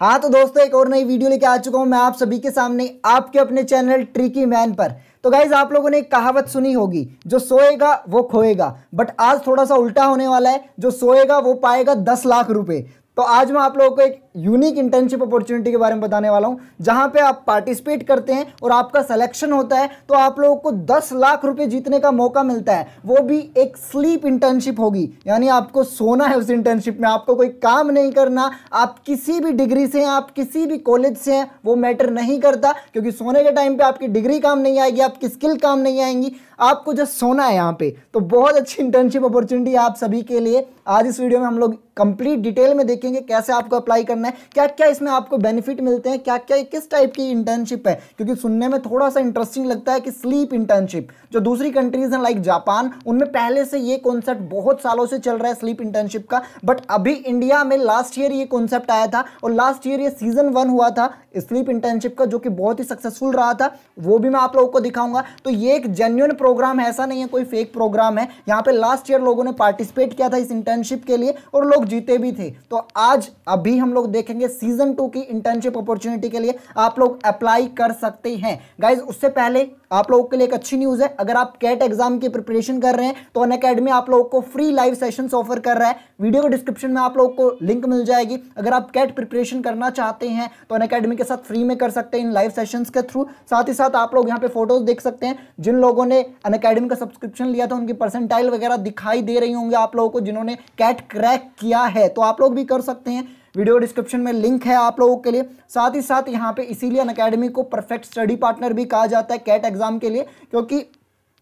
हाँ तो दोस्तों एक और नई वीडियो लेके आ चुका हूँ मैं आप सभी के सामने आपके अपने चैनल ट्रिकी मैन पर तो गाइज आप लोगों ने एक कहावत सुनी होगी जो सोएगा वो खोएगा बट आज थोड़ा सा उल्टा होने वाला है जो सोएगा वो पाएगा दस लाख रुपए तो आज मैं आप लोगों को एक यूनिक इंटर्नशिप अपॉर्चुनिटी के बारे में बताने वाला हूं जहां पे आप पार्टिसिपेट करते हैं और आपका सिलेक्शन होता है तो आप लोगों को दस लाख रुपए जीतने का मौका मिलता है वो भी एक स्लीप इंटर्नशिप होगी यानी आपको सोना है उस इंटर्नशिप में आपको कोई काम नहीं करना आप किसी भी डिग्री से हैं आप किसी भी कॉलेज से हैं वो मैटर नहीं करता क्योंकि सोने के टाइम पर आपकी डिग्री काम नहीं आएगी आपकी स्किल काम नहीं आएंगी आपको जस्ट सोना है यहाँ पे तो बहुत अच्छी इंटर्नशिप अपॉर्चुनिटी आप सभी के लिए आज इस वीडियो में हम लोग कंप्लीट डिटेल में देखेंगे कैसे आपको अप्लाई करना है क्या क्या इसमें आपको बेनिफिट मिलते हैं क्या क्या किस टाइप की इंटर्नशिप है क्योंकि सुनने में थोड़ा सा इंटरेस्टिंग लगता है कि स्लीप इंटर्नशिप जो दूसरी कंट्रीज हैं लाइक जापान उनमें पहले से ये कॉन्सेप्ट बहुत सालों से चल रहा है स्लीप इंटर्नशिप का बट अभी इंडिया में लास्ट ईयर ये कॉन्सेप्ट आया था और लास्ट ईयर ये सीजन वन हुआ था स्लीप इंटर्नशिप का जो कि बहुत ही सक्सेसफुल रहा था वो भी मैं आप लोगों को दिखाऊंगा तो ये एक जेन्यून प्रोग्राम है ऐसा नहीं है कोई फेक प्रोग्राम है यहाँ पे लास्ट ईयर लोगों ने पार्टिसिपेट किया था इस इंटर्नशिप के लिए और लोग जीते भी थे तो आज अभी हम लोग लोग देखेंगे सीजन टू की इंटर्नशिप अपॉर्चुनिटी के लिए आप लोग अप्लाई कर सकते हैं गाइज उससे पहले आप लोगों के लिए एक अच्छी न्यूज़ है अगर आप कैट एग्जाम की प्रिपरेशन कर रहे हैं तो अन अकेडमी आप लोगों को फ्री लाइव सेशन ऑफर कर रहा है वीडियो के डिस्क्रिप्शन में आप लोगों को लिंक मिल जाएगी अगर आप कैट प्रिपरेशन करना चाहते हैं तो अन अकेडमी के साथ फ्री में कर सकते हैं इन लाइव सेशन के थ्रू साथ ही साथ आप लोग यहाँ पे फोटोज देख सकते हैं जिन लोगों ने अन अकेडमी का सब्सक्रिप्शन लिया था उनकी परसेंटाइल वगैरह दिखाई दे रही होंगी आप लोगों को जिन्होंने कैट क्रैक किया है तो आप लोग भी कर सकते हैं वीडियो डिस्क्रिप्शन में लिंक है आप लोगों के लिए साथ ही साथ यहाँ पे इसीलिए अन अकेडमी को परफेक्ट स्टडी पार्टनर भी कहा जाता है कैट एग्जाम के लिए क्योंकि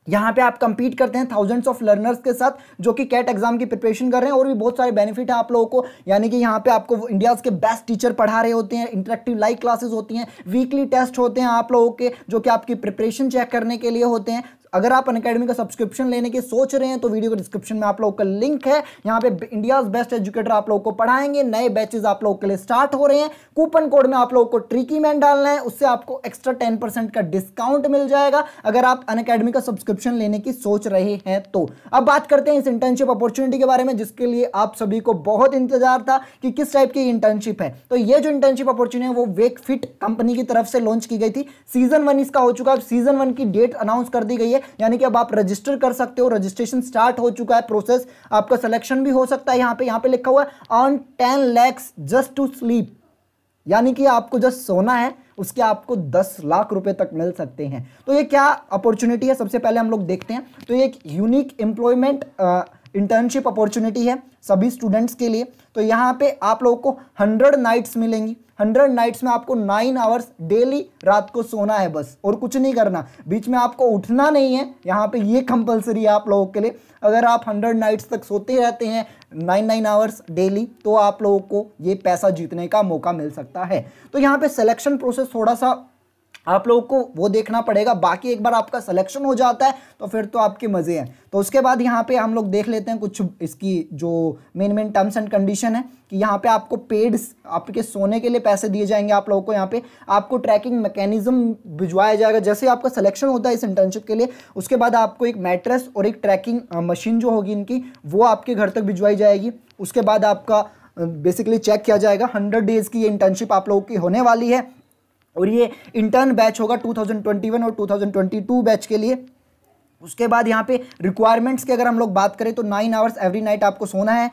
यहाँ पे आप कंपीट करते हैं थाउजेंड्स ऑफ लर्नर्स के साथ जो कि कैट एग्जाम की प्रिपरेशन कर रहे हैं और भी बहुत सारे बेनिफिट हैं आप लोगों को यानी कि यहाँ पे आपको इंडियाज़ के बेस्ट टीचर पढ़ा रहे होते हैं इंटरेक्टिव लाइव क्लासेस होती हैं वीकली टेस्ट होते हैं आप लोगों के जो कि आपकी प्रिपरेशन चेक करने के लिए होते हैं अगर आप अनकेडमी का सब्सक्रिप्शन लेने की सोच रहे हैं तो वीडियो के डिस्क्रिप्शन में आप लोगों का लिंक है यहाँ पे इंडिया बेस्ट एजुकेटर आप लोगों को पढ़ाएंगे नए बैचेज आप लोगों के लिए स्टार्ट हो रहे हैं कूपन कोड में आप लोगों को ट्रिकी मैन डालना है उससे आपको एक्स्ट्रा टेन का डिस्काउंट मिल जाएगा अगर आप अनकेडमी का सब्सक्रिप्शन लेने की सोच रहे हैं तो अब बात करते हैं इस इंटर्नशिप अपॉर्चुनिटी के बारे में जिसके लिए आप सभी को बहुत इंतजार था कि किस टाइप की इंटर्नशिप है तो ये जो इंटर्नशिप अपॉर्चुनिटी है वो वेक फिट कंपनी की तरफ से लॉन्च की गई थी सीजन वन इसका हो चुका है सीजन वन की डेट अनाउंस कर दी गई है यानी कि अब आप रजिस्टर कर सकते हो रजिस्ट्रेशन स्टार्ट हो चुका है प्रोसेस आपका सिलेक्शन भी हो सकता है यहाँ पे यहाँ पे लिखा हुआ है earn ten lakhs just to sleep यानी कि आपको जस्ट सोना है उसके आपको दस लाख रुपए तक मिल सकते हैं तो ये क्या अपॉर्चुनिटी है सबसे पहले हम लोग देखते हैं तो ये एक यूनिक एम्प्लॉयमेंट इंटर्नशिप अपॉर्चुनिटी है सभी स्टूडेंट्स के लिए तो यहाँ पे आप लोगों को हंड्रेड नाइट्स मिलेंगी हंड्रेड नाइट्स में आपको नाइन आवर्स डेली रात को सोना है बस और कुछ नहीं करना बीच में आपको उठना नहीं है यहाँ पे ये कंपलसरी है आप लोगों के लिए अगर आप हंड्रेड नाइट्स तक सोते रहते हैं नाइन नाइन आवर्स डेली तो आप लोगों को ये पैसा जीतने का मौका मिल सकता है तो यहाँ पे सिलेक्शन प्रोसेस थोड़ा सा आप लोगों को वो देखना पड़ेगा बाकी एक बार आपका सिलेक्शन हो जाता है तो फिर तो आपके मज़े हैं तो उसके बाद यहाँ पे हम लोग देख लेते हैं कुछ इसकी जो main main terms and condition है कि यहाँ पे आपको पेड आपके सोने के लिए पैसे दिए जाएंगे आप लोगों को यहाँ पे आपको ट्रैकिंग मैकेनिज्म भिजवाया जाएगा जैसे आपका सिलेक्शन होता है इस इंटर्नशिप के लिए उसके बाद आपको एक मैट्रेस और एक ट्रैकिंग मशीन जो होगी इनकी वो आपके घर तक भिजवाई जाएगी उसके बाद आपका बेसिकली चेक किया जाएगा हंड्रेड डेज़ की ये इंटर्नशिप आप लोगों की होने वाली है और ये इंटर्न बैच होगा 2021 और 2022 बैच के लिए उसके बाद यहाँ पे रिक्वायरमेंट्स की अगर हम लोग बात करें तो नाइन आवर्स एवरी नाइट आपको सोना है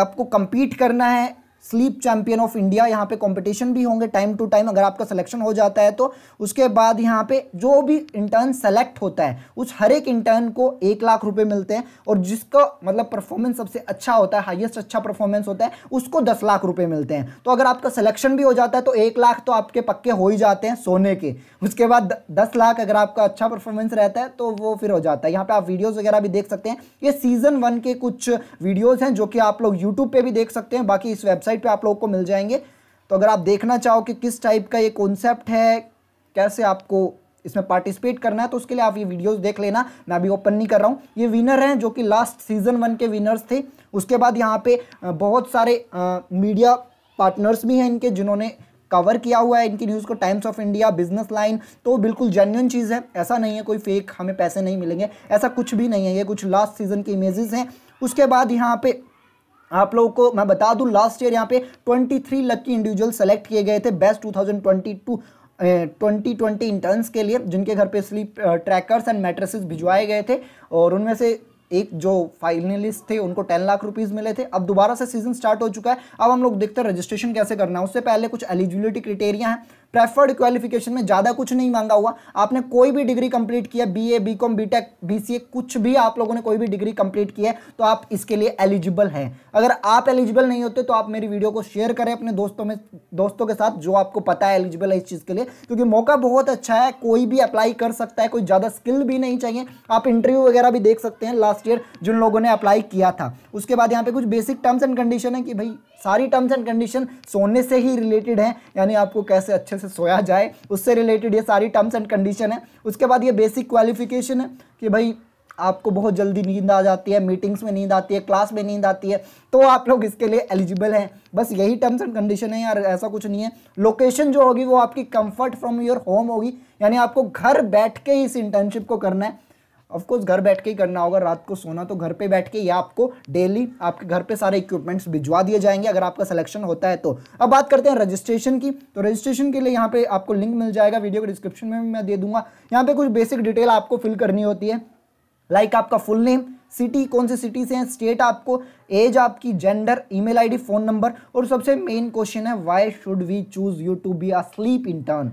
आपको कम्पीट करना है स्लीप चैंपियन ऑफ इंडिया यहाँ पे कंपटीशन भी होंगे टाइम टू टाइम अगर आपका सिलेक्शन हो जाता है तो उसके बाद यहाँ पे जो भी इंटर्न सेलेक्ट होता है उस हर एक इंटर्न को एक लाख रुपए मिलते हैं और जिसका मतलब परफॉर्मेंस सबसे अच्छा होता है हाईएस्ट अच्छा परफॉर्मेंस होता है उसको दस लाख रुपये मिलते हैं तो अगर आपका सलेक्शन भी हो जाता है तो एक लाख तो आपके पक्के हो ही जाते हैं सोने के उसके बाद दस लाख अगर आपका अच्छा परफॉर्मेंस रहता है तो वो फिर हो जाता है यहाँ पे आप वीडियोज़ वगैरह भी देख सकते हैं ये सीजन वन के कुछ वीडियोज़ हैं जो कि आप लोग यूट्यूब पर भी देख सकते हैं बाकी इस वेबसाइट वेबसाइट पे आप लोगों को मिल जाएंगे तो अगर आप देखना चाहो कि किस टाइप का ये कॉन्सेप्ट है कैसे आपको इसमें पार्टिसिपेट करना है तो उसके लिए आप ये वीडियोस देख लेना मैं अभी ओपन नहीं कर रहा हूँ ये विनर हैं जो कि लास्ट सीजन वन के विनर्स थे उसके बाद यहाँ पे बहुत सारे मीडिया पार्टनर्स भी हैं इनके जिन्होंने कवर किया हुआ है इनकी न्यूज़ को Times of India Business Line तो बिल्कुल जेन्यन चीज़ है ऐसा नहीं है कोई फेक हमें पैसे नहीं मिलेंगे ऐसा कुछ भी नहीं है ये कुछ लास्ट सीजन के इमेजेस हैं उसके बाद यहाँ पे आप लोगों को मैं बता दूं लास्ट ईयर यहाँ पे 23 लकी इंडिविजुअल सेलेक्ट किए गए थे बेस्ट 2022 ट्वेंटी ट्वेंटी इंटर्न्स के लिए जिनके घर पे स्लीप ट्रैकर्स एंड मैट्रेसेस भिजवाए गए थे और उनमें से एक जो फाइनलिस्ट थे उनको टेन लाख रुपीस मिले थे अब दोबारा से सीजन स्टार्ट हो चुका है अब हम लोग देखते हैं रजिस्ट्रेशन कैसे करना है उससे पहले कुछ एलिजिबिलिटी क्रिटेरिया हैं प्रेफर्ड क्वालिफिकेशन में ज़्यादा कुछ नहीं मांगा हुआ आपने कोई भी डिग्री कंप्लीट किया B A B Com B Tech B C A कुछ भी आप लोगों ने कोई भी डिग्री कंप्लीट की है तो आप इसके लिए एलिजिबल हैं अगर आप एलिजिबल नहीं होते तो आप मेरी वीडियो को शेयर करें अपने दोस्तों में दोस्तों के साथ जो आपको पता है एलिजिबल है इस चीज़ के लिए क्योंकि मौका बहुत अच्छा है कोई भी अप्लाई कर सकता है कोई ज़्यादा स्किल भी नहीं चाहिए आप इंटरव्यू वगैरह भी देख सकते हैं लास्ट ईयर जिन लोगों ने अप्लाई किया था उसके बाद यहाँ पे कुछ बेसिक टर्म्स एंड कंडीशन है कि भाई सारी टर्म्स एंड कंडीशन सोने से ही रिलेटेड है यानी आपको कैसे अच्छे से सोया जाए उससे रिलेटेड ये सारी टर्म्स एंड कंडीशन है उसके बाद ये बेसिक क्वालिफिकेशन है कि भाई आपको बहुत जल्दी नींद आ जाती है मीटिंग्स में नींद आती है क्लास में नींद आती है तो आप लोग इसके लिए एलिजिबल हैं बस यही टर्म्स एंड कंडीशन है यार ऐसा कुछ नहीं है लोकेशन जो होगी वो आपकी कंफर्ट फ्रॉम योर होम होगी यानी आपको घर बैठ के ही इस इंटर्नशिप को करना है ऑफकोर्स घर बैठ के ही करना होगा रात को सोना तो घर पे बैठ के या आपको डेली आपके घर पे सारे इक्विपमेंट्स भिजवा दिए जाएंगे अगर आपका सिलेक्शन होता है तो अब बात करते हैं रजिस्ट्रेशन की तो रजिस्ट्रेशन के लिए यहाँ पे आपको लिंक मिल जाएगा वीडियो के डिस्क्रिप्शन में मैं दे दूंगा यहाँ पे कुछ बेसिक डिटेल आपको फिल करनी होती है लाइक like आपका फुल नेम सिटी कौन सी सिटी से हैं स्टेट आपको एज आपकी gender email ID phone number और सबसे मेन क्वेश्चन है why should we choose you to be a sleep intern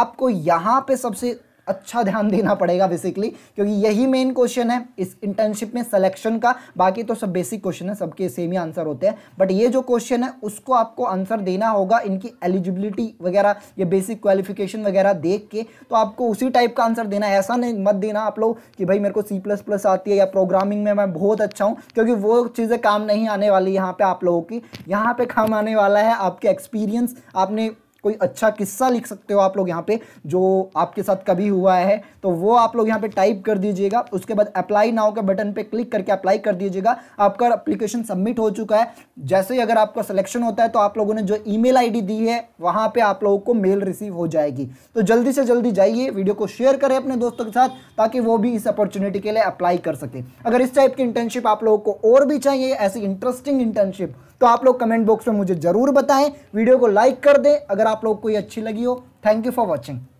आपको यहाँ पे सबसे अच्छा ध्यान देना पड़ेगा बेसिकली क्योंकि यही मेन क्वेश्चन है इस इंटर्नशिप में सिलेक्शन का बाकी तो सब बेसिक क्वेश्चन है सबके सेम ही आंसर होते हैं बट ये जो क्वेश्चन है उसको आपको आंसर देना होगा इनकी एलिजिबिलिटी वगैरह ये बेसिक क्वालिफिकेशन वगैरह देख के तो आपको उसी टाइप का आंसर देना है ऐसा नहीं मत देना आप लोग कि भाई मेरे को सी प्लस प्लस आती है या प्रोग्रामिंग में मैं बहुत अच्छा हूँ क्योंकि वो चीज़ें काम नहीं आने वाली यहाँ पर आप लोगों की यहाँ पर काम आने वाला है आपके एक्सपीरियंस आपने कोई अच्छा किस्सा लिख सकते हो आप लोग यहाँ पे जो आपके साथ कभी हुआ है तो वो आप लोग यहाँ पे टाइप कर दीजिएगा उसके बाद अप्लाई नाउ के बटन पे क्लिक करके अप्लाई कर दीजिएगा आपका अप्लीकेशन सबमिट हो चुका है जैसे ही अगर आपका सिलेक्शन होता है तो आप लोगों ने जो ईमेल आईडी दी है वहाँ पे आप लोगों को मेल रिसीव हो जाएगी तो जल्दी से जल्दी जाइए वीडियो को शेयर करें अपने दोस्तों के साथ ताकि वो भी इस अपॉर्चुनिटी के लिए अप्लाई कर सके अगर इस टाइप की इंटर्नशिप आप लोगों को और भी चाहिए ऐसी इंटरेस्टिंग इंटर्नशिप तो आप लोग कमेंट बॉक्स में मुझे ज़रूर बताएं वीडियो को लाइक कर दें अगर आप लोग कोई अच्छी लगी हो थैंक यू फॉर वॉचिंग